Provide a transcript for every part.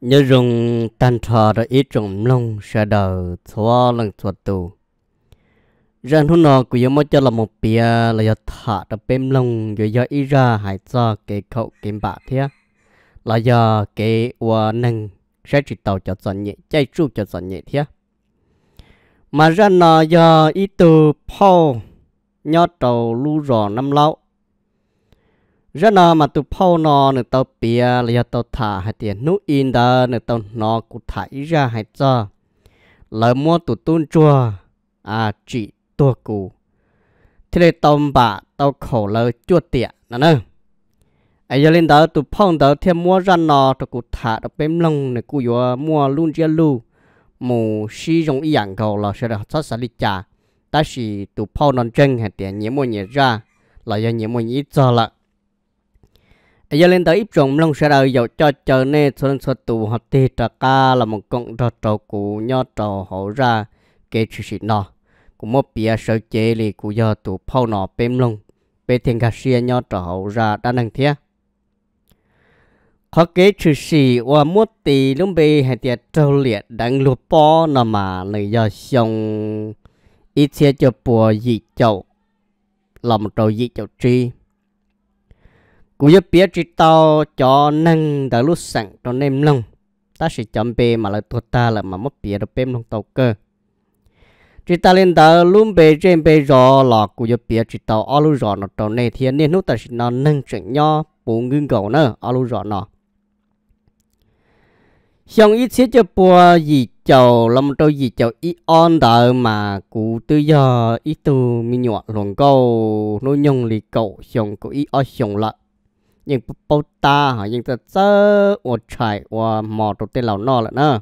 nhớ dùng tan trò rồi ít trồng lông sợ đầu thua lần thua tù rằng hôm nọ của yêu mới cho là một bia là do thả ra bêm lông rồi do ít ra hải do cái khẩu kiếm bạ thế là do cái ua năng sẽ chỉ tàu cho dọn nhẹ chạy chu cho dọn nhẹ thế mà ra nọ do ít từ phô nhớ tàu lu rò năm lâu rất là mà tụ phao nó nữa tao bia là tao thả hay tiền nú in đó nữa tao nó cụ thải ra hay cho lỡ mua tụ tuôn chùa à chỉ tua cụ thế này tao bà tao khổ lỡ chua tiệt nè nè ai giờ lên đó tụ phong đó thêm mua ra nó tụ cụ thả được bém lông này cụ vừa mua luôn chia lu mù xí giống yàng dạng cầu là sẽ được sát sát đi trả ta chỉ tụ phong non chân hay tiền nhiều mua nhiều ra là giờ nhớ mua nhớ cho lại giờ lên tới ít trồng lông sẽ đợi dầu cho chờ nè xuân xuân tù họ tê trà ca là một con trò trò cụ nho trò hổ ra kê chữ xịt nọ cũng một bia sợ chế lì cụ giờ tù phao nọ bêm lông bê thiên gà xia nho trò hổ ra đã năng thiết khó kế chữ xì và một tỷ lúc bê hay tiệt trâu liệt đánh lụa po nọ mà này giờ xong ít xe cho bùa dị chậu làm trâu dị chậu tri cú giúp biết chỉ tao cho nâng đã lúc sẵn cho nem lông ta sẽ chọn bề mà là tụt ta là mà mất bia được bêm lông tàu cơ chỉ ta lên tờ luôn bê trên bê rõ là cú giúp biết chỉ tao ở lúc rõ nó cho này thiên nên lúc ta sẽ nó nâng chuyện nho bù ngưng cầu nữa ở lúc rõ nó xong ít xíu cho bùa gì chầu lâm trâu gì chầu ít on đờ mà cụ tư giờ ít tu mi nhọ luồng câu nô nhung lì cậu xong cụ ít ở xong lại nhưng bố ta họ nhưng ta sơ ô chạy và mò tụ tên lão nọ lại nè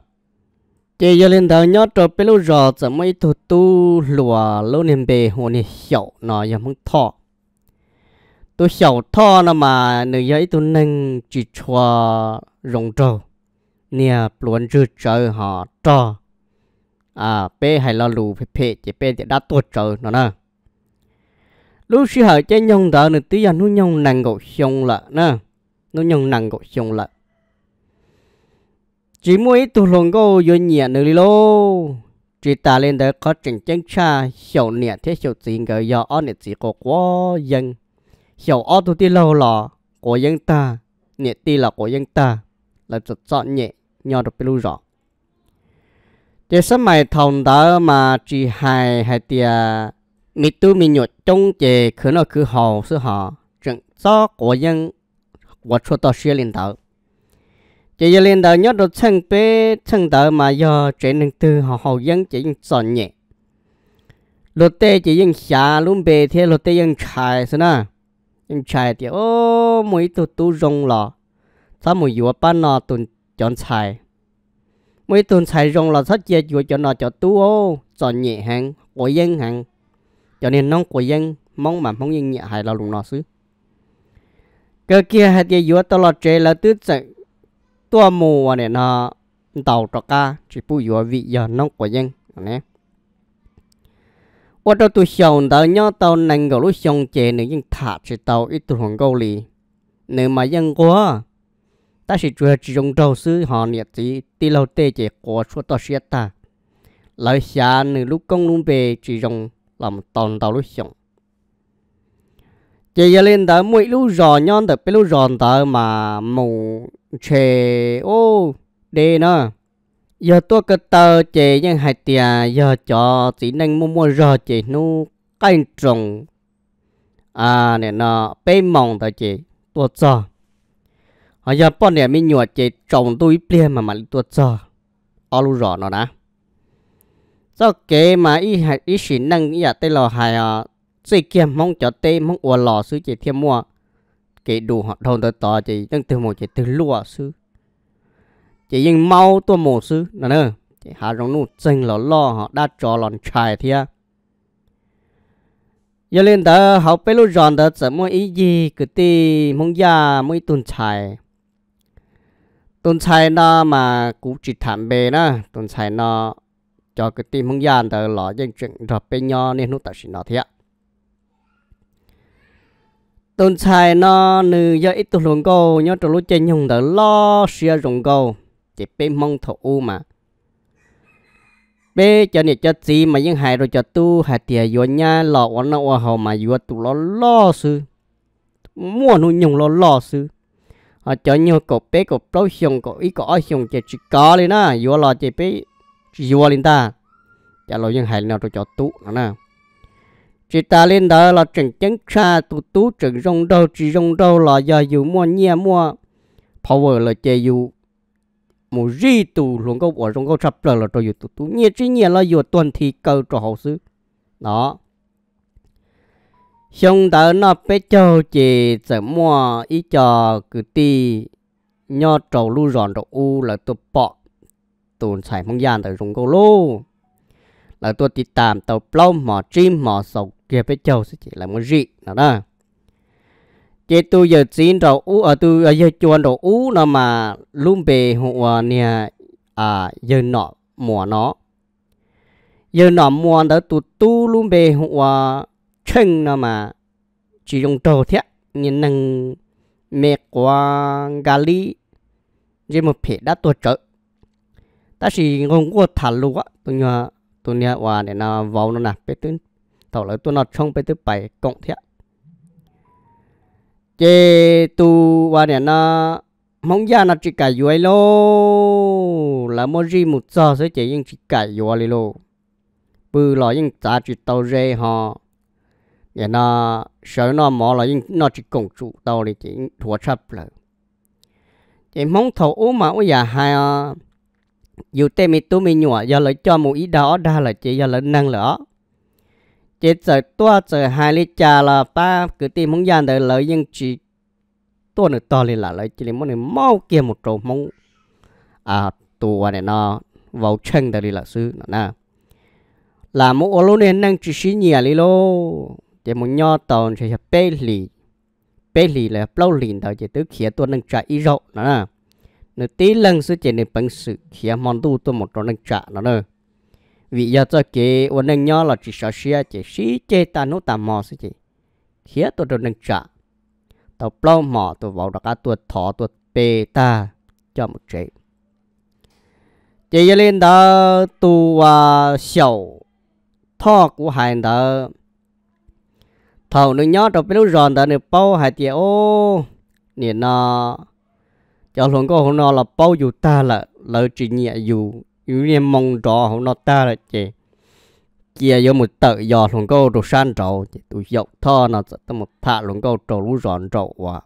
chỉ giờ linh thờ nhớ trộn bê lô rò sợ mấy thủ tu lùa lô niềm bề hồ nì hiểu nó giờ mong thọ tu hiểu thọ nó mà nữ giấy tu nâng chỉ cho rộng trâu nè luôn chưa chờ họ trò à bê hay lo lù phê phê chỉ bê thì đã tuột trời nó nè lúc xưa họ chơi nhông đó nữa tí giờ nó nhông nặng gỗ xong là nè nó nhông nặng gỗ xong là chỉ mỗi tụ lồng gỗ vô nhẹ nữa đi lô chỉ ta lên đó có trình chân cha hiểu nhẹ thế hiểu gì ngờ giờ ở nhẹ chỉ có quá dân hiểu ở tụ tí lâu là của dân ta nhẹ tí là của dân ta là chọn chọn nhẹ nhỏ được biết rõ thế sao mày thằng đó mà chỉ hai hai tia nị tu mi nhột trong chè khứ nó cứ hầu sư họ trận do của dân của cho tao xe linh đầu chỉ giờ lên đầu nhớ được chân bé chân đầu mà giờ trẻ nên từ họ hầu dân chỉ chọn nhẹ lột tê chỉ dân xả lũng bề thế lột tê dân chài xí na dân chài thì ô mỗi tụ tu rong lò sao mỗi vừa ban nọ tuần chọn chài mỗi tuần chài rong lò sao chia vừa chọn nọ cho tu ô chọn nhẹ hàng của dân hàng cho nên nông của dân mong mà mong dân nhẹ hại là lùng nó xứ cơ kia hạt dây dúa tao lo chế là tứ chạy tua mù à này nó tàu trọ ca chỉ bu dúa vị giờ nông của dân nè qua đó tôi xong tao nhớ tao nành gọi lúc xong chế nữa nhưng thả chỉ tao ít tụi hoàng câu lì nếu mà dân quá ta sẽ chưa chỉ dùng đầu sư họ nhiệt gì ti lâu tê chế quá suốt tao xiết ta lời xa nửa lúc công luôn về chỉ dùng làm tòn tàu lúc xong chỉ giờ lên tới mỗi lúc rò nhon tới bên lúc rò tới mà mù chè ô đê nó. giờ tôi cứ tờ chè nhưng hai tia giờ cho chỉ nên mua mua rò chè nu canh trồng à nè nó bê mỏng tới chè tôi cho họ giờ bọn này mình nhụa chè trồng tôi bia mà mà tôi cho ở lúc rò nó đã do kế mà ý hạt ý sĩ năng y tê lò hài à suy kia mong cho tê mong ua lò sư chỉ thêm mua kế đủ họ thôn tới tỏ chỉ đang từ một chỉ từ lúa sư chỉ nhưng mau tua mổ sư nè nè chỉ hà rong nụ chân lò lò họ đã cho lòn chài à, giờ lên tớ học bê lúc giòn tớ sợ mua ý gì cứ tê mong ya mới tuần chài tuần chài nó mà cũng chỉ thảm bê nó tuần chài nó cho cái tim mong gian tờ lọ dân chuyện rập bên nhau nên nó ta xin nó thiệt tôn sai nó nữ do ít tu lùng câu nhớ trong lúc trên nhung đỡ lo xia rồng câu chỉ bên mong thổ u mà bê cho nè cho gì mà những hài rồi cho tu hài tiề vô nha lọ quan nó hoa hầu mà vô tu lo lo sư mua nó nhung lo lo sư họ ờ, cho nhiều cổ bê cổ bấu xong cổ ít cổ xong chỉ chỉ có đi na vô lo chỉ bê chỉ vô lên ta chả lo những hại nào tôi cho tú nó nè chỉ ta lên đó là chẳng chẳng cha tú tú chẳng rong đâu chỉ rong đâu là giờ dù mua nhia mua power là chơi dù một ri tù luôn có bỏ trong có sập là tôi dù tú tú nhia chỉ nhia là dù tuần thi cầu cho hậu sư đó xong đó nó bé cho chị giờ mua ý cho cứ ti nho trầu lu ròn đồ u là tôi bỏ ตูนใส่มังยานแต่รงโกโลแล้วตัวติดตามตัวปล้อมหมอจิมหมอสกเกียไปเจ้าสิจิแล้วมันรีนะนะเจตูเยจีนเราอู้อ่ะตูเยจวนเราอู้นะมาลุ่มเบหัวเนี่ยอ่าเยนหนอหมัวเนาะเยนหนอหมัวแล้วตูตู้ลุ่มเบหัวเชิงนะมาจีจงโตเทะเนี่ยนังเมกวางกาลีเจมุเพดได้ตัวเจอ ta chỉ ngon của thả lũ á tôi nhờ tôi nhờ và để nó vào nó nè bé tứ tàu lỡ tôi nó trong bé tứ bảy cộng thiệt chế tu và để nó mong ra nó chỉ cả dưới lô là mỗi gì một giờ sẽ chỉ nhưng chỉ cả dưới lô bự lo những ta chỉ tàu rê họ để nó sợ nó mò là những nó chỉ công trụ tàu thì chỉ thua chấp lại chỉ mong thầu mà ôi già hai à dù tê mi tu mi nhủa giờ lợi cho mù ý đó đa là chị giờ lợi năng lỡ chị sợ tua sợ hai lít trà là ba cứ tìm muốn gian để lợi nhưng chỉ tua được to lên là lợi chỉ chị muốn này mau kia một trầu mong à tua à này nó vào chân đời là sư nó nè là một ô lô nên năng chỉ xí nhẹ li lô chị muốn nho tòn sẽ bê lì bê lì là lâu lì đời chị tứ khía tua năng trả ý rộng nó nè nếu tí lần sự chỉ nên bằng sự khi món tu tôi một trong năng trả nó nữa vì giờ cho cái vấn đề nhỏ là chỉ sợ xia chỉ xí chê ta nốt ta mò sự chỉ khi tôi trong năng trả tàu plau mò tôi vào đó cả tôi thọ tôi bê ta cho một chế chỉ lên đó tu à sầu thọ của hai đó thầu nó nhó trong bên lúc giòn đó nó bao hai tiệt ô nè nó giờ luôn có hôm nọ là bao dù ta là lợi chỉ nhẹ dù yếu niệm mong trò hôm nọ ta là chị kia yo một tờ yo luôn có đồ san trầu tôi dọc thọ nó tôi một thả luôn có trầu lũ rọn trầu quá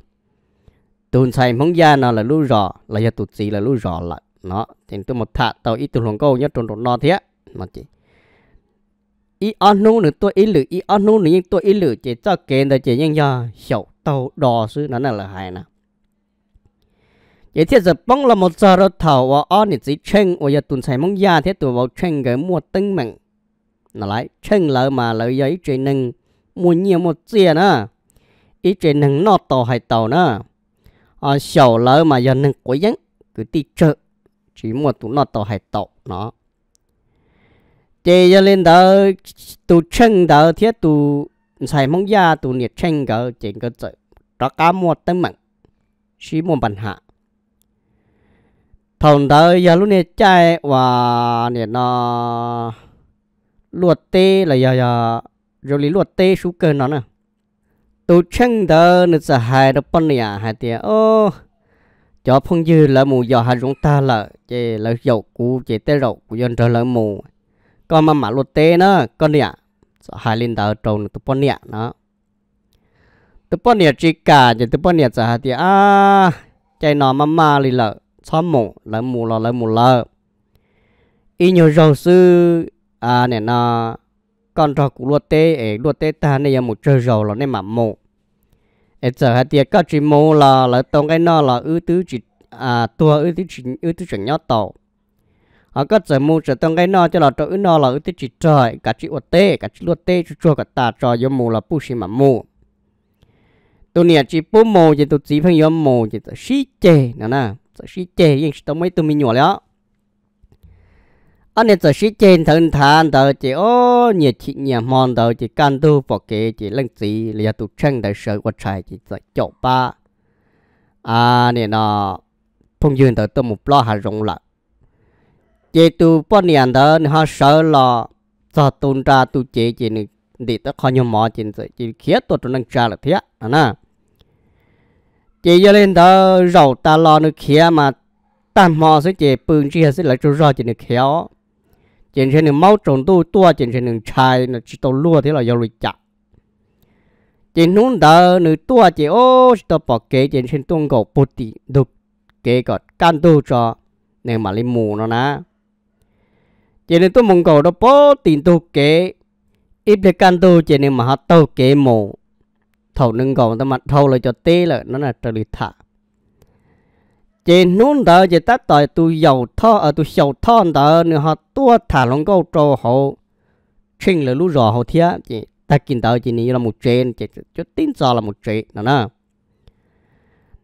tụi xài mong gia nó là lũ rọ là giờ tôi chỉ là lũ rọ là nó thì tôi một thả tàu ít tụi luôn có nhất trộn trộn nó thế mà chị ý ăn nu nữa tôi ý lự, ý ăn nu nữa nhưng tôi ý lự, chỉ cho kén là chỉ nhưng giờ hiểu tàu đò sư nó là hay nào vậy thì giờ bông là một giờ rồi và on thì chỉ và giờ tuần sai mong ya thế tụi vào cái mua tinh mình nó lại chen lỡ mà lỡ giấy chuyện mua nhiều một tiền nữa ý chuyện nâng nó hay tàu nữa à sầu lỡ mà giờ nâng quấy dán cứ đi chợ tụi nó tàu hay tàu nó chị giờ lên đó tụi chen đó thế tụi sai mong ya tụi nhiệt chen cái chuyện cái chợ mua tinh mình chỉ mua bản hạ thông tới giờ lúc này chạy và nè nó luật tê là giờ giờ rồi lý luật tê sú cơ nó nè tu chân đó nó sẽ hại được bận nè hai tiền ô cho phong dư là mù giờ hai chúng ta là chỉ là dầu cũ chỉ tê dầu của dân trở là mù còn mà mà luật tê nó con nè hại lên đó trồng tu bận nè nó tu bận nè chỉ cả chỉ tu bận nè sẽ hại tiền à chạy nó mà mà lì lợi xóm mù lấy mù lò lấy mù lơ y nhiều rầu sư à nè nó con trò của luộc tê ấy luộc tê ta này một trời rầu là nên mà mù ấy giờ hai tiệt có chỉ mù là lấy tông cái nó là ưu tứ chỉ à tua ưu tứ chỉ ưu tứ chuẩn nhau tàu họ có giờ mù giờ tông cái nó cho là trò nó là ưu tứ chỉ trời cả chỉ luộc tê cả chỉ luộc tê cho cho cả ta trò giống mù là bu xì mà mù tôi nè chỉ bố mồ thì tôi chỉ phải yếm mù thì tôi xí chê nè nè giờ sĩ chê tôi mấy tụi mình nhỏ lẽ anh này giờ sĩ chê thân than tờ ô nhiệt chị nhà mòn tờ chỉ can tu bỏ kế chỉ lăng gì là tụ chân đời sợ quạt trái chỉ giờ chỗ ba à này nó phong dương tờ tôi một lo hà rộng lại chỉ tu bao nhiêu tờ họ sợ là cho tôn ra tu chế chỉ để tao khó nhau mò chỉ chỉ khía tôi tôi năng trả là thế à nè chị cho lên đó rầu ta lo nước kia mà ta mò sẽ chị bưng chia sẽ lại cho rau chị nước khéo chị sẽ nước máu trộn tu tua chị sẽ nước chai là chỉ tàu lúa thế là do rồi chặt chị nún đó nước tua chị ô chỉ tàu bỏ kế chị sẽ tuôn cầu bột tì đục kế còn can tu cho nên mà lên mù nó nè chị nên tôi mong cầu đó bố tiền tu kế ít được can tu chị nên mà họ tu kế mù thầu nâng gọn ta mặt thầu là cho tê là nó là trợ lý thả chỉ nún tờ chỉ tát tỏi tu dầu thọ ở tu giàu thọ ờ, tờ nữa họ tua thả lòng câu trâu hậu trình là lũ rò hậu thía chỉ ta kinh tờ chỉ này là một chuyện chỉ cho tin cho là một chuyện nữa nè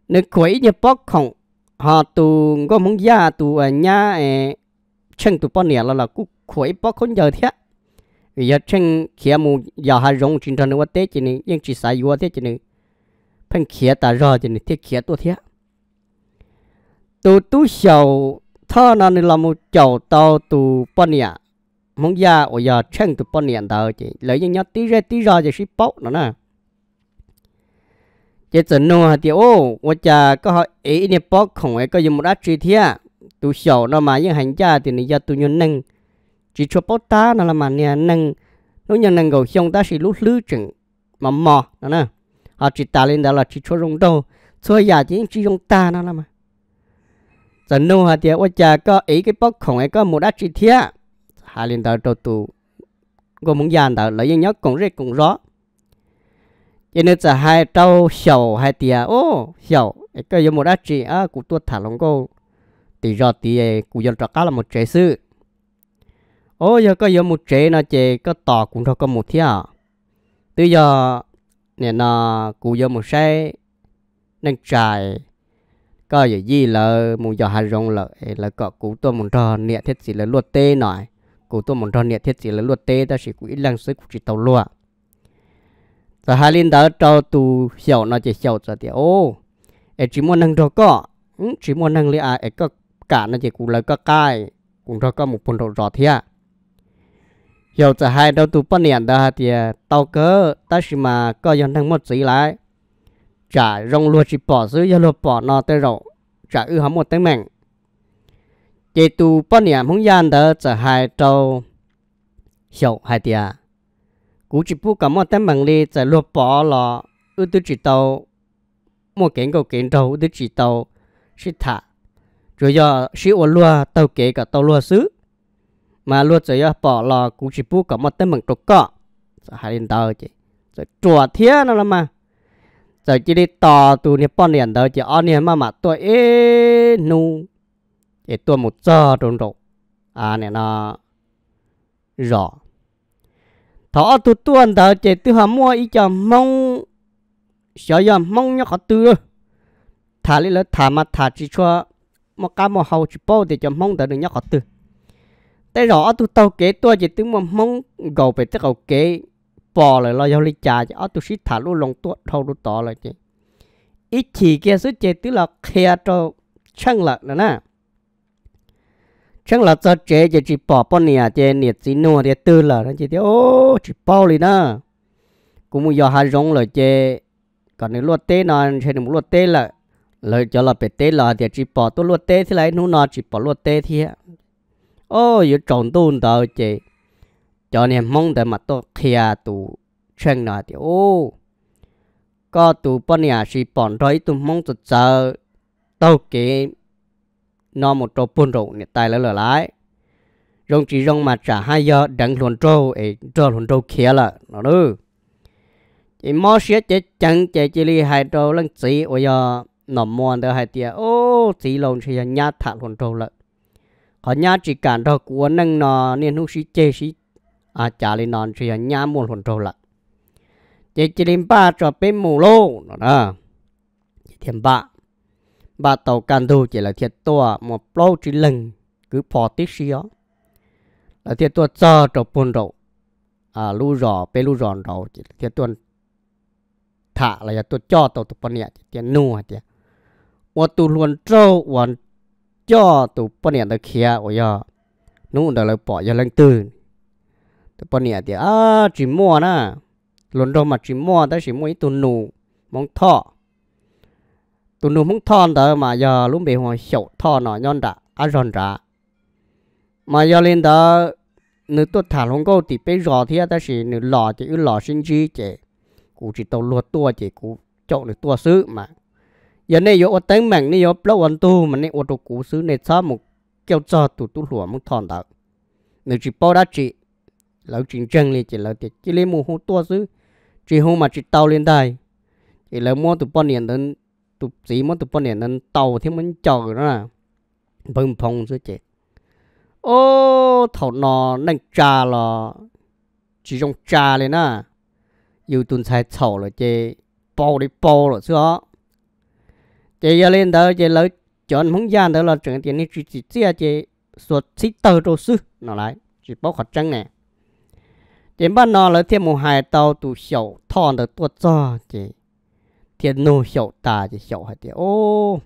nếu quấy như bóc không họ tu có muốn gia tu ở nhà ờ, chân tu bóc nhiêu là là cú quấy bóc không giờ thía giờ trên kia mù giờ hà rong chân trên nó tết chỉ này nhưng chỉ sai vừa tết chỉ này phần kia ta rõ chỉ này tết kia tôi thế tôi tôi sầu thơ nó là một chầu tàu tù bận nhà mong ya ở giờ trên tù bận nhà tàu chỉ lấy những nhát tí ra tí ra chỉ ship bóc nó nè chỉ chỉ nô hả thì ô 我家ก็เขาเอ๋เนี่ยปอกของไอ้ก็ยังไม่ได้จีเทียตัวเสาเนาะมายังหันจ้าที่นี่ยาตัวยันนั่ง chỉ cho bố ta nó là mà nè nâng nó nhận nâng gầu xong ta chỉ lúc lư chừng mà mò nó nè họ chỉ ta lên đó là chỉ cho rung đâu cho nhà chỉ chỉ dùng ta nó là mà giờ nô hả thì ôi cha có ấy cái bóc khổng ấy có một đá chỉ thía hà lên đó đầu tù gồm muốn dàn đó lấy nhớ cũng rất cũng rõ cho nên giờ hai trâu sầu hai tia ô sầu cái một đá chỉ á cụ tuột thả lông cô thì do thì cụ dân trọ cá là một trái sư ô giờ có giờ một chế nó chế có tỏ cũng thôi có một thế à từ giờ nè nó cụ giờ một xe nên trải có giờ gì là một giờ hai rong lợi là có cụ tôi một trò niệm thiết gì là luật tê nổi cụ tôi một trò niệm thiết gì là luật tê ta sẽ quỹ lăng sức chỉ tàu lụa giờ hai linh đó cho tu hiểu nó chỉ hiểu giờ thì ô chỉ muốn nâng đó có chỉ muốn nâng lý à có cả nó chỉ cũng là có cái cũng ra có một phần rõ thiệt giờ giờ hai đầu tụ bao nhiêu đó thì tao cớ ta chỉ mà có dân thằng một gì lại trả rong luôn chỉ bỏ giữ giờ luôn bỏ nó tới rồi trả ư hắn một tiếng mạnh chỉ tụ bao nhiêu không gian đó giờ hai đầu, hiểu hai thì à cú chỉ bu cả một tiếng mạnh đi giờ luôn bỏ là ư tôi chỉ tao một kiện cầu kiện đâu tôi chỉ tao sẽ thả rồi giờ sẽ ôn luôn tao kế cả tao luôn xứ mà luôn rồi bỏ lò cũng chỉ bu có một tên mừng trục cọ sợ hai lên tàu chị sợ chùa thiên nó mà sợ chỉ đi tò tù nếp bọn liền tàu chị, on liền mà mà tôi ê nu để tôi một giờ trốn rồi à này nó rõ thọ tu tuần tàu chị tôi hả mua ý cho mong sợ giờ mong nhá khó tư thả lấy là thả mà thả chỉ cho một cái một hậu chỉ bao để cho mong tàu đừng nhá khó tư tới rõ tụ tàu kế tua chỉ tướng mà mong gầu về tức gầu kế bỏ lại lo giao lý trà chứ tụ sĩ thả luôn lòng tua thâu luôn tỏ lại chứ ít chỉ kia số chế tức là kia cho chăng lợn nữa nè chăng là cho chế chỉ chỉ bỏ bao nè chế nè chỉ nô để tư là nó chỉ thế ô chỉ bỏ liền nè cũng muốn giờ hai rong rồi chế còn nếu luật tế nó chế nếu luật tế là lời cho là bể tế là thì chỉ bỏ tôi luật tế thì lại nó nọ chỉ bỏ luật tế thì ô yu trọng tôn tao chị cho nên mong đợi mà tôi kia tụ chân nào thì ô có tụ bọn nhà sĩ bọn rối tụ mong tụ chờ tao kì nó một chỗ buồn rộng này tay lại lại rong chỉ rong mà trả hai giờ đánh luồn trâu ấy trâu luồn trâu kia là nó đư chỉ mò xía chỉ chẳng chỉ chỉ li hai trâu lăng chỉ ôi giờ nó mòn tới hai tia ô chỉ lồng chỉ nhà thả luồn trâu lại họ nhà chỉ cản đó của nâng nó nên hú sĩ chê sĩ à chả lên nó thì nhà mua hồn trâu lại chỉ chỉ lên ba cho bên mù lô nó đó thêm ba ba tàu can thu chỉ là thiệt to một lô chỉ lần cứ phò tít xí đó là thiệt to cho trâu buồn rậu à lu rò bên lu rò rậu chỉ là thiệt to thả là tôi cho tàu tụ bận nhẹ thiệt nuôi thiệt 我都乱走，我 cho tụ bọn nè tới khía ôi giờ nụ đó là bỏ giờ lên từ tụ bọn nè thì à chỉ mua na luôn đầu mà chỉ mua tới chỉ mua ít tụ nụ mong thọ tụ nụ mong thọ đó mà giờ lúc bị hoa sầu thọ nọ nhọn đã à ròn đã mà giờ lên đó nữ tôi thả lông câu thì bây giờ thì ta chỉ nữ lò chỉ lò sinh chi chỉ cú chỉ tàu luật tua chỉ cú chọn được tua sứ mà giờ này yo tánh mạnh, này yo lâu ăn tu mà này ô tô cũ xứ này sao một kéo cho tụ tụ lúa một thằng đó nếu chỉ bao đã chỉ lão chính chân lên chỉ lão tiệt chỉ lấy một hút to xứ chỉ hôm mà chỉ tàu lên đây chỉ lão mua tụ bao niệm đến tụ gì mua tụ bao niệm đến tàu thì mình chờ rồi đó bưng phong xứ chị ô thầu nọ nâng trà là chỉ dùng trà lên à yêu tuần sai sầu rồi chị bao đi bao rồi chứ chị giờ lên đó chị lấy chọn muốn gian đó là chuyện tiền này chỉ chỉ chia chị suốt chỉ tờ đồ sư nó lại chỉ bao khát trắng nè chị bắt nó là thêm một hai tàu tụ sầu thon được tuột cho chị thiên nô sầu ta chị sầu hai chị ô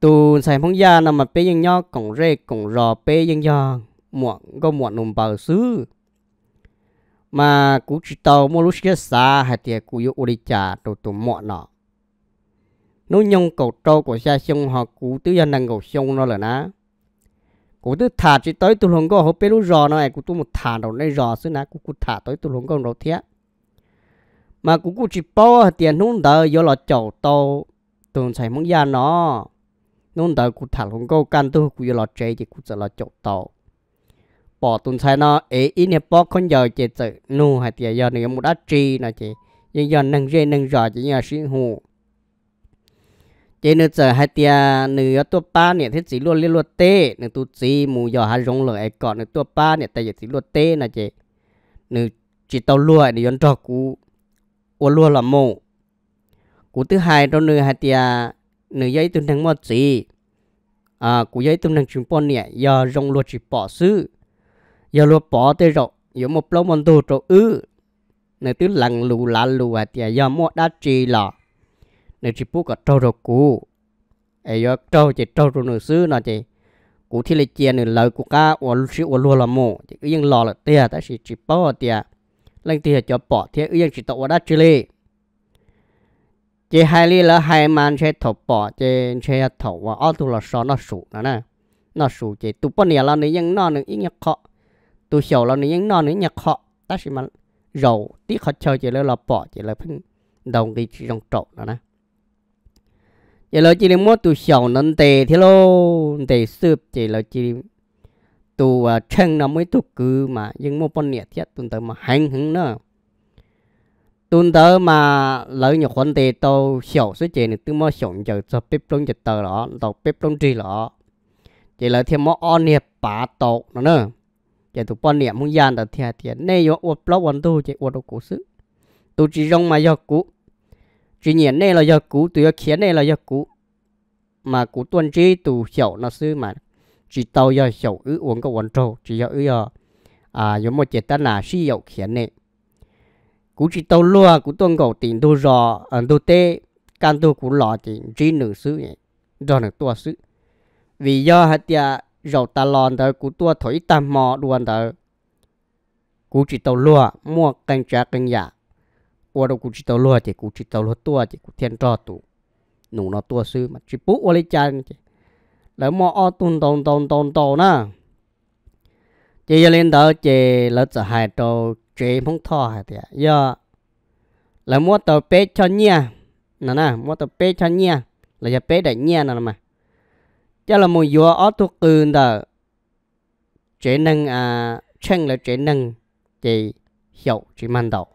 tụ xài phong gia nằm mà bê dân nhau cổng rê cổng rò bê dân nhau muộn có muộn nùng bờ sư, mà cú chỉ tàu mua lúc xe xa hai tiệt cú yêu uri trà tụ tụ muộn nọ nó nhung cầu trâu của xa xung họ cụ tứ dân đang cầu xung nó là ná cụ tứ thả chỉ tới tôi lông có họ biết rò nó này cụ tu một thả đầu này rò xứ ná cụ cụ thả tới tôi lông có đầu thiết mà cụ cụ chỉ bao tiền nung đờ do là chậu tàu tuần xài mong gia nó nung đờ cụ thả lông có căn tôi cụ do là chơi thì cụ sẽ là chậu tàu bỏ tuần xài nó ấy ít nhất bỏ con giờ chơi tự nu hay tiền giờ này một đã trì nó chỉ nhưng giờ nâng dây nâng rò chỉ nhà sĩ hù chế nữa giờ hai tia nửa tua ba nè thế chỉ luôn liên luôn tê nửa tu chỉ mù giờ hai rong lợn ai còn nửa tua ba nè tại giờ chỉ luôn tê nè chế nửa chỉ tàu lúa nửa yon trò cú ô lúa là mồ cú thứ hai trong nửa hai tia nửa giấy tuần thằng mót chỉ à cú giấy tuần thằng chúng bọn nè giờ rong lúa chỉ bỏ xứ giờ lúa bỏ tê rồi giờ một lâu mòn đồ rồi ư nửa thứ lằng lù lá lù hai tia giờ mót đã chỉ là นจิปุกับเจ้าดอกกูเอ้ยเจ้าจะเจ้าตัวหนึ่งซื้อนะจีกูที่เลยเจียหนึ่งเลยกูก้าอ้วชิอ้วรัวละโมจียังรอเลยเตี้ยแต่สิจิปุกเตี้ยเล่นเตี้ยจะปอเตี้ยยังจิตตะวันดจชเลยเจไฮลี่แล้วไฮมันใช้ถบปอเจใช้ถอบว่าอ้อตัวละสอนนอสูนะนะน่อสูเจตุปเนี่ยเราเนี่ยยังนอนหนึ่งอีกยังเคาะตุเฉียวเราเนี่ยยังนอนหนึ่งยังเคาะแต่สิมันเราที่เขาเชื่อใจแล้วเราปอใจแล้วเพิ่งดองกิจจงโจนะนะ giờ là chỉ mua tu sầu nâng tề thế lô tề sụp chỉ là chỉ tu à, chân nó mới tu cứ mà nhưng mua con nhiệt thiết tuần tới mà hành hứng nữa tuần tới mà lợi nhiều khoản tề tàu sầu số chỉ nên tu mua sầu giờ cho bếp lông chật tờ đó tàu bếp lông chỉ đó chỉ là thêm mua on hiệp bả tổ nó nữa chỉ tu con niệm muốn gian là thiệt thiệt nay yo uất lâu quan tu chỉ uất đồ cố sự tu chỉ rong mà yo cũ chỉ nhiên này là do cú tùy khiến này là do cũ, mà cũ tuần chi tù hiểu nó sư mà chỉ tàu giờ hiểu ư uống có quần trâu chỉ giờ ư do ờ, à giống một chế ta là sử hiểu khiến này cũ chỉ tàu lúa cũ tuần cầu tiền đô rò ẩn ờ, đô tê can đô cũ lò thì chỉ nửa sư này do nửa tua sư vì do hạt tia rầu ta lòn tới cũ tua thổi tam mò đuôn tới cũ chỉ tàu lúa mua canh trà canh giả 我都估计到落去，估计到落多去，估天照度，弄了多事嘛，去不我来讲去，来么哦，咚咚咚咚咚呢，这一领导这老子还到追捧他还的呀，来么到北朝呢，那那么到北朝呢，来就北的呢那嘛，这了么有哦，都跟的，只能啊，趁了只能这小去慢到。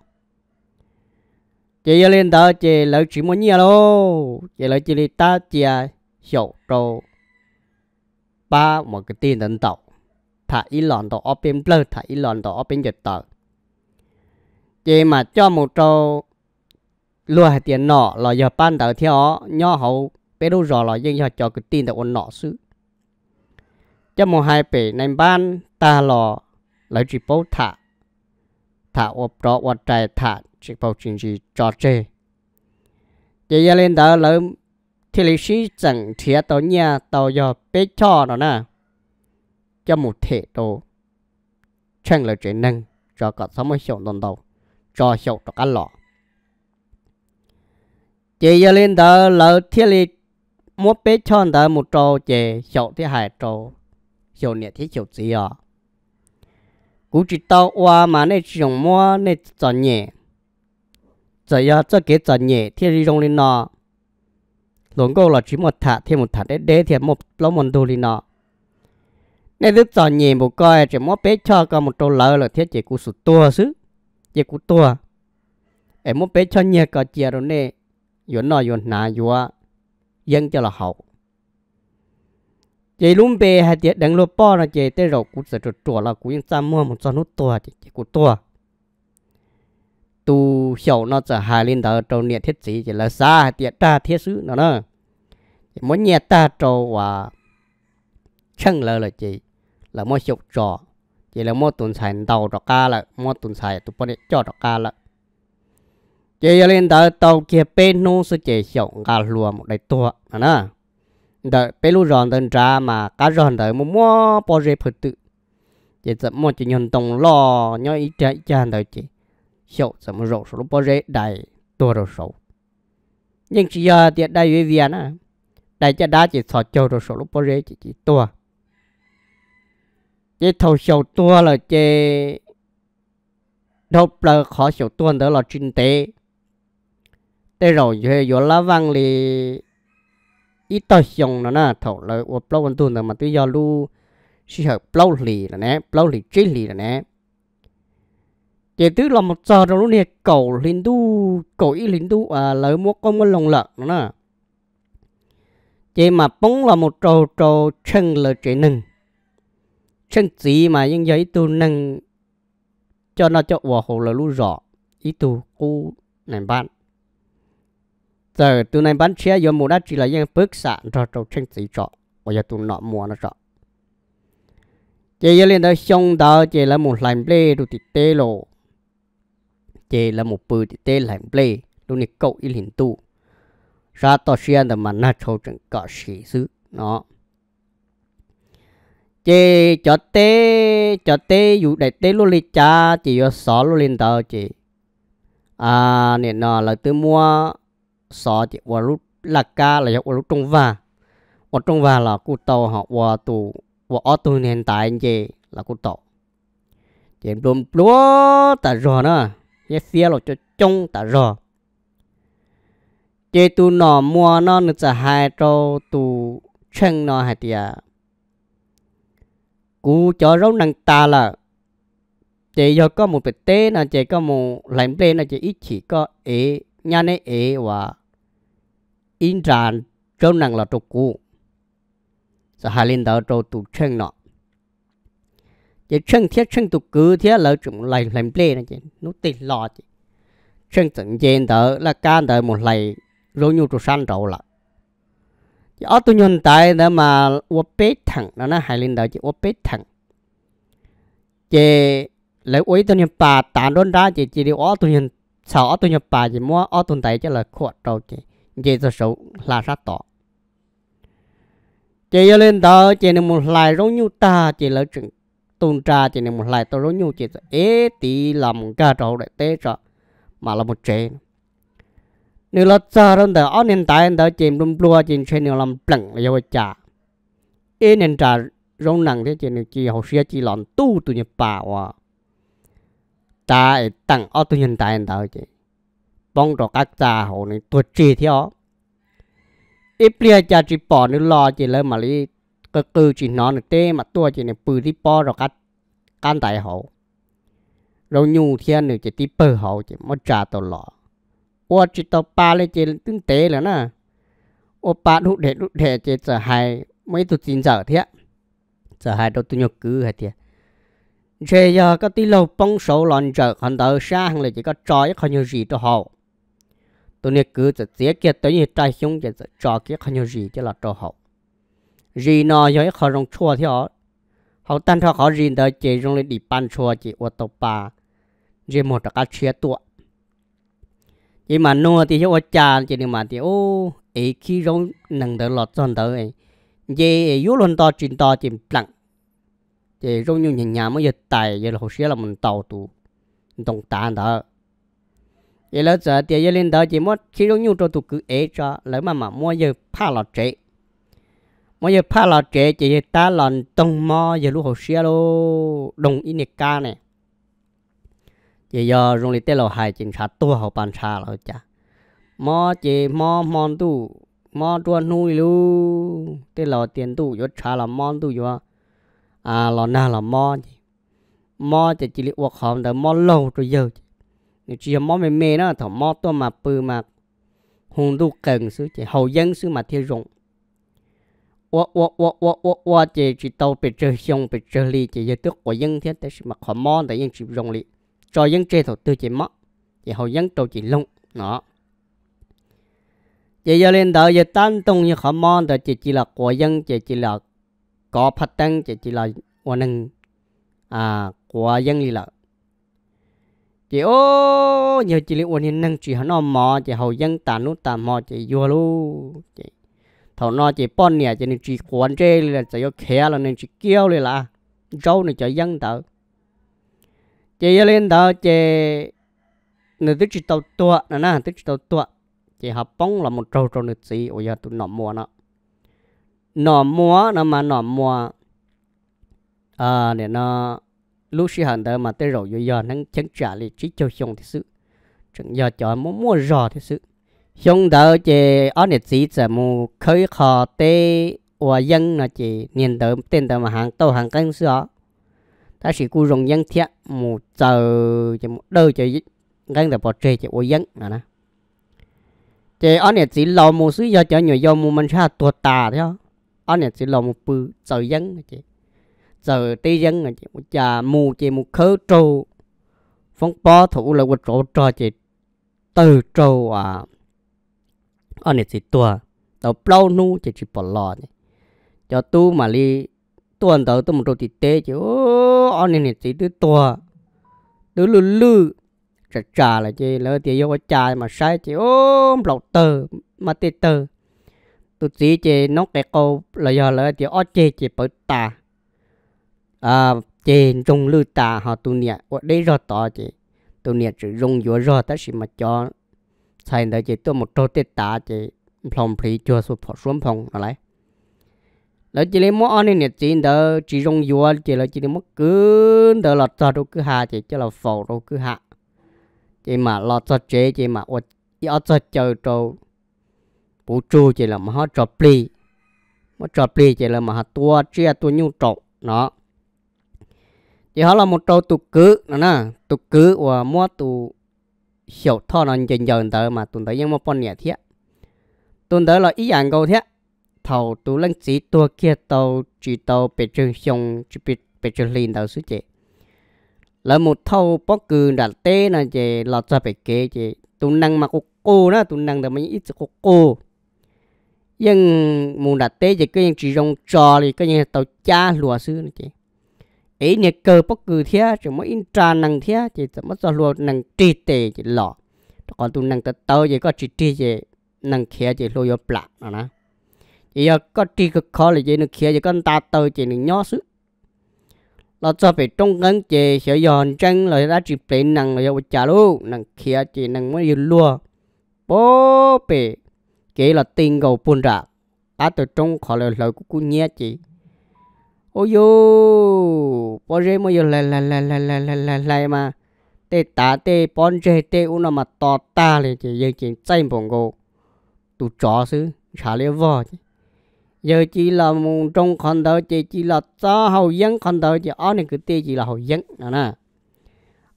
chị yêu lên đó chị lỡ chị muốn nhiều lô chị lỡ chị đi ta chị hiểu đồ ba một cái tiền tấn tàu thả y lòn tàu ở bên blur thả y lòn tàu ở bên giật tàu chị mà cho một trâu lùa tiền nọ là giờ ban đầu theo nhỏ hậu bé đâu rõ là dân giờ cho cái tin tàu nọ xứ cho một hai bể nên ban ta lò lấy chỉ bố thả thả ốp đó ốp trái thả chỉ bảo chuyện gì cho chê để gia lên đó là thì lịch sử chẳng thiệt tàu nhà tàu do bé cho nó nè cho một thể đồ chẳng là chuyện năng cho cả sống mươi triệu đồng đầu cho hiệu cho cả lọ chỉ gia lên đó là thì lịch một bé cho đó một trâu chỉ hiệu thì hai trâu hiệu này thì hiệu gì à cũng chỉ tàu qua mà nên dùng mua nên chọn nhẹ giờ ya cho kế giờ nhẹ thiên đi rong lên nọ lồng câu là chỉ một thả thêm một thả đế đế thì một lỗ một đồ lên nọ nên đứa giờ nhẹ một coi chỉ một bé cho có một trâu lợn là thiết chỉ cú sụt tua xứ chỉ cú tua em một bé cho nhẹ có chia rồi nè yến nọ yến nà yến dân cho là hậu chị luôn bề hay tiệt đằng lô bò là chị tới rồi cú sẽ trượt trùa là cú yên xa mua một con nút tua chị cú to tu hiểu nó sẽ hài lên đó trâu niệm thiết gì chỉ là xa tiệt ta thiết sứ nó nó muốn nhẹ ta trâu và chân lờ là gì là mua chục trò chỉ là mua tuần sản đầu cho ca là mua tuần sản tụ bọn cho cho ca là chỉ lên đó tàu kia bên nó sẽ chỉ hiểu cả lùa một đại tua nó nữa đợi bên lúc ròn đơn ra mà cá ròn đợi muốn mua bỏ rệp tự chỉ sợ mua chỉ nhận tổng lo nhoi ít trái chán đợi chỉ số hiệu 怎么揉手了波热 đại tua rồi số nhưng chỉ giờ thì đại với việt á đại cho đá chỉ sọt châu rồi số lúc bao rễ chỉ chỉ tua chỉ thầu sầu tua là chỉ đâu là khó sầu tua nữa là kinh tế thế rồi về vô lá văng thì ít tao sòng nó nè thầu là ô bao con tuần mà tôi giờ lưu chỉ hợp bao lì là nè bao lì chỉ lì là nè chỉ tứ là một giờ rồi nè cầu linh tu cầu ý linh tu à lỡ mua con con lòng lợn nữa chỉ mà bóng là một trâu trâu chân là chỉ nâng chân gì mà những giấy tu nâng cho nó cho hòa hồ là lu rõ ý tu cô này bạn giờ tu này bán xe do mùa đã chỉ là những bước xạ cho trâu chân gì trọ bây giờ tu nọ mua nó trọ chỉ lên tới sông đó chỉ là một lành lê đủ thịt tê lộ chế là một bữa thì tê lạnh lệ lúc này cậu ít hình tu ra tỏ xuyên là mà nát trâu chẳng có sĩ sự nó chế cho tế cho tế dụ đại tế lúc này cha chỉ có xó lúc lên tàu chế à nè nó là tôi mua xó chỉ qua lúc là ca là qua lúc trung và qua trung và là cụ tàu họ qua tù qua ở tù hiện tại chế là cụ tàu chế bùm plúa ta rồi nữa ye phía lo cho chung ta rồi chế tu nọ mua nó nữa sẽ hai trâu tu chân nó hai tia cú cho rau năng ta là chế do có một bịch tế là chế có một lạnh bê là chế ít chỉ có ế nhà này ế và in tràn trâu năng là trâu cú sẽ hai lên đó trâu tu chân nó chỉ chân thiết chân tục cứ thiết là chúng lại làm lê này chị nó tịt lò chị chân tận trên đó là can đó một lại rồi nhu trục san trầu lại chỉ ở tu nhân tại đó mà ô bế thẳng nó nó hai lên đó chị ô bế thẳng chị lấy ôi tu nhân bà tàn đôn ra chị chỉ đi ở tu nhân sau ở tu nhân bà chị mua ở tu tại cho là khổ trầu chị chị cho số là sát tỏ chị lên đó chị nên một lại rồi nhu ta chị lấy chừng tôn tra chỉ nên một lại tôi rối nhu chỉ ế tí làm ca trâu để tế cho mà là một chế nếu là cha rồi đó ở nền tại đó chìm đun đua chìm trên nếu làm plăng là yêu cha ế nền trà rong nặng thế nên chỉ học xia chỉ làm tu tu nhập bảo à ta tặng ở tu nhân tại đó chứ bong cho các cha hồ này tuột chi theo ít plia cha chỉ bỏ nữa lo chỉ lấy mà lý cơ cư chỉ nó là tê mà tua chỉ là bự đi po rồi cắt can tại hậu rồi nhu thiên nữa chỉ tí bờ hậu chỉ mất trả tổ lọ ô chỉ tổ ba lên chỉ tương tế là nè ô ba lúc để lúc để chỉ giờ hai mấy tụi chín giờ thế giờ hai đầu tụi nhục cứ hay thế giờ có tí lâu bông số lòn giờ còn đỡ sang là chỉ có trói không nhiều gì tổ hậu tụi nhục cứ giờ tiếc kia tới như trai xuống giờ trói kia không nhiều gì chỉ là rì nó yo khó rong chua thì, họ tan thọ khó rì đỡ chế rong lên đi pan chua chế ô tô pa rì một đặc chia tua chỉ mà nô thì cho ô cha chỉ nhưng mà thì ô ấy khi rong nâng đỡ lọt tròn đỡ ấy dễ yếu luôn to chuyện to chuyện lặng chế rong như nhà nhà mới giờ tài giờ là hồ sơ là mình tàu tụ đồng tàn đó vậy là giờ thì giờ lên đó chỉ mất khi rong như cho tụ cứ ấy cho lỡ mà mà mua giờ pha lọt chế mỗi giờ pha lò trẻ chỉ ta lần tông mò giờ lúc hồ xia lô đồng in ca này chỉ giờ dùng lấy tên lò hai chính sát tu hậu bàn xa lò chả mò chỉ mò mòn tu mò tua nuôi lu tên lò tiền tu yo cha là mòn tu yo à lò na là mò chỉ mò chỉ chỉ lấy uộc hòm để mò lâu rồi giờ chỉ giờ mò mềm mềm đó thằng mò tua mà bự mà hùng tu cần xứ chỉ hậu dân xứ mà thiệt rộng 我我我我我我这只刀被这凶被这里，这也都我应天，但是嘛，可忙的应只容里，再应这头都只忙，然后应都只弄喏。这要领导也单动也可忙的，这只了国应，这只了高拍灯，这只了我能啊国应里了。chị ô nhiều chị liệu nên năng chị nó mò chị hầu dân tàn nút tàn mò chị vua lu chị thầu nó chỉ bon nè cho nên chỉ quan chế là chỉ có khé là nên chỉ kêu lên là rau này cho dân tớ chỉ lên tớ chỉ người tức chỉ tàu tua nè nè tức chỉ tàu tua chỉ học bóng là một trâu trâu nữa gì ôi giờ tụi nọ mua nó nọ mua nó mà nọ mua à để nó lúc xí hàng tớ mà tới rồi giờ nó chẳng trả lại chỉ cho xong thì sự chẳng giờ cho muốn mua rò thì sự chúng đỡ chỉ ở nét gì chỉ mu khởi khó tê và dân là chỉ nhìn tới tên tới mà hàng tàu hàng công sữa ta chỉ cú rồng dân thiệt một giờ chỉ một đời chỉ gần tập bảo chơi chỉ ô dân là nè chỉ ở nét chỉ lò một suy giờ cho nhiều giờ một mình ra tuột tà theo ở nét chỉ lò một bự giờ dân là chỉ, giờ tây dân là chỉ một già mù chị một khớ trâu phong bó thủ là một chỗ trò chỉ từ trâu à ở nè chỉ tua tàu plau nu chỉ chỉ bỏ lò này cho tu mà li tuần tàu tu một trâu thì tê chứ ở nè nè chỉ tu tua lư lư trà trà là chứ lỡ thì yêu trà mà sai chứ ôm lọc tờ mà tê tu chỉ chứ nó cái câu là giờ lỡ thì ở chỉ bởi ta à chê rung lư ta họ tu nè ở đây rồi tỏ tu nè chỉ rung vô rồi ta chỉ mà cho sai đó chỉ tôi một trâu tết ta chỉ phòng phí chua số phò xuống phòng nó lại đó chỉ lấy mỗi anh này chỉ đỡ chỉ rong vua chỉ là chỉ lấy mỗi cứ đỡ là cho đâu cứ hạ chỉ cho là phò đâu cứ hạ chỉ mà lo cho chế chỉ mà ở ở cho chờ trâu phụ chú chỉ là mà họ trò pli mà trò pli chỉ là mà họ tua chia tua nhung trộn nó chỉ họ là một trâu tụ cứ nè tụ cứ và mua tụ hiểu thọ nó dần dần tới mà tụi tới nhưng mà bọn nhẹ thế tụi tới là ý ăn câu thế thầu tụi lên chỉ tua kia tàu chỉ tàu bị trường xong chỉ bị bị trường liền tàu suốt chị là một thâu bóc cừ đặt tê là chị là cho bị kế chị tụi năng mà cô cô đó tụi năng là mấy ít cô cô nhưng muốn đặt tê thì cái chỉ dùng trò thì cái tàu cha lùa xưa này chị ấy nè cơ bóc cử thế chỉ mới in tra năng thế chỉ tụi mới cho luôn năng tri tệ chỉ lọ còn tụi năng tớ tớ chỉ có chỉ tri chỉ năng khía chỉ lôi vô plạ à nè chỉ giờ có tri cực khó là gì? năng khía chỉ con ta tớ chỉ năng nhó sức là cho phải trong ngân chỉ sẽ giòn chân là đã chỉ bể năng là vô trả luôn năng khía chỉ năng mới lùa bố bể kể là tiền cầu buôn ra ta từ trong khó là lời của cô nhé chị ôi yo bỏ rê mà yo lại lại lại lại lại lại lại mà tê tá tê bón rê tê u nó mà to ta lên chứ, giờ chỉ chạy bồng gô tụ chó xứ trả liêu vò chứ giờ chỉ là mùng trong con đầu chỉ chỉ là cho hậu dân con đầu chỉ ở này cứ tê chỉ là hậu dân nè nè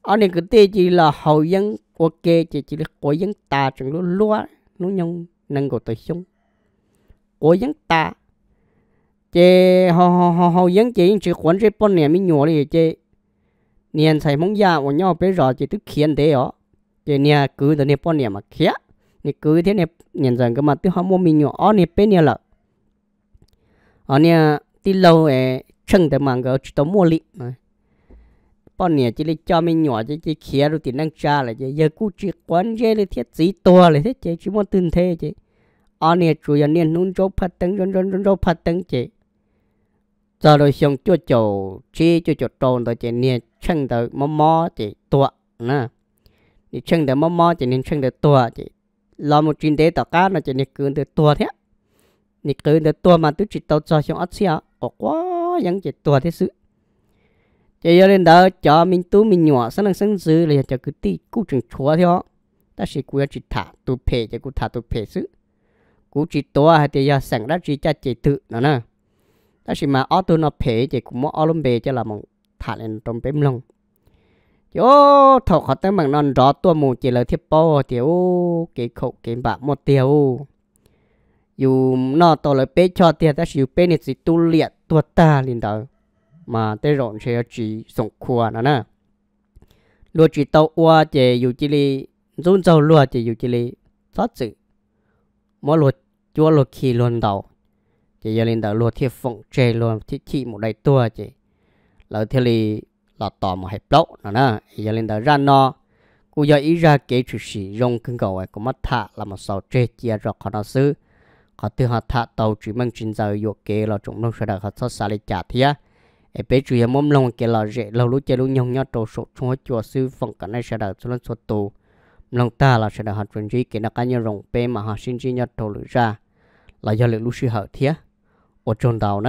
Anh này cứ tê chỉ là hậu dân ok chỉ chỉ là của dân ta chẳng lúa lúa nó nhông nâng cổ tới sông của dân ta chế họ họ họ họ dân chế chỉ quan chế bốn niệm mới nhỏ đi chế niệm sai mong ya của nhau bé rõ chế tức khiến thế ó chế nhà cứ từ niệm bốn niệm mà khía niệm cứ thế niệm niệm rằng cái mà tức họ mua mình nhỏ ở niệm bên niệm lợ ở nhà tí lâu ấy chân từ màng cái chỉ tao mua lị mà bọn nè chỉ lấy cho mình nhỏ chỉ chỉ khía rồi thì năng cha lại chế giờ cứ chỉ quán chế lấy thiết gì to là thiết chế chỉ muốn tin thế chế, ở nè chủ yếu nè nôn chỗ phát tăng rôn rôn rôn rôn phát tăng chế giờ rồi xong chua chầu chi chua chầu tròn rồi chỉ nè chân đầu mò mò chỉ tua nè đi chân đầu mò mò chỉ nên chân đầu tua chỉ lo một chuyện thế tao cá nó chỉ nên cứ đầu tua thế nè cứ đầu tua mà tôi chỉ tao cho xong ắt xia ở quá vẫn chỉ tua thế sự chỉ yêu lên đó cho mình tú mình nhỏ sáng năng sáng dư là cho cứ tí cú chừng chúa theo ta chỉ cú chỉ thả tu phê chỉ cú thả tu phê sự cú chỉ tua hay thì giờ sáng ra chỉ cha chỉ tự nó nè ta chỉ mà ở tôi nó phê chỉ cũng muốn ở lông bề cho là mong thả lên trong bếp lông yo thọ khó tới bằng non rõ tua mù chỉ là thiết bao tiểu cái khẩu cái bạc một tiểu dù nó to lời bế cho tiền ta chịu bế này tu luyện tua ta liền đó mà tới rộn sẽ chỉ sống khua nữa nè lúa chỉ tàu qua chỉ dù chỉ li run dầu lúa chỉ dù chỉ li thoát sự mỗi lúa chúa lúa khi luôn đầu chị giờ lên đầu luôn thiết phụng chê luôn thiết chỉ một đầy tua chị lỡ thế li là tỏ một hẹp lỗ nó nè giờ lên đầu ra nó cô giờ ý ra kế chủ sĩ dùng cưng cầu ấy cũng mất thạ là một sáu chê chia rồi khó nó xứ khó thứ họ thạ tàu chỉ mang trên giờ yêu kế là chúng nó sẽ được họ cho xả lên trả thía ấy bé chủ yếu mồm lòng kế là dễ lâu lúc chơi lúc nhông nhau trâu sụt chúng nó chùa sư phận cả này sẽ được số nó xuất tù lòng ta là sẽ được họ chuẩn bị cái nó cá nhân rong bê mà họ sinh chỉ nhau trâu lửa ra là do lượng lúc sư hở thía ở chôn tàu